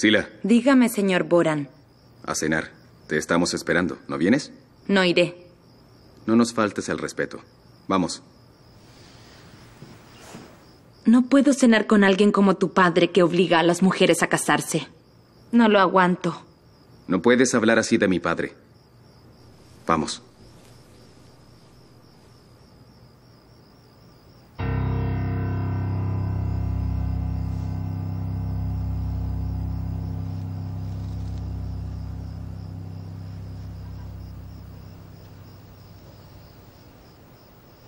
Sila. Dígame, señor Boran. A cenar. Te estamos esperando. ¿No vienes? No iré. No nos faltes al respeto. Vamos. No puedo cenar con alguien como tu padre que obliga a las mujeres a casarse. No lo aguanto. No puedes hablar así de mi padre. Vamos.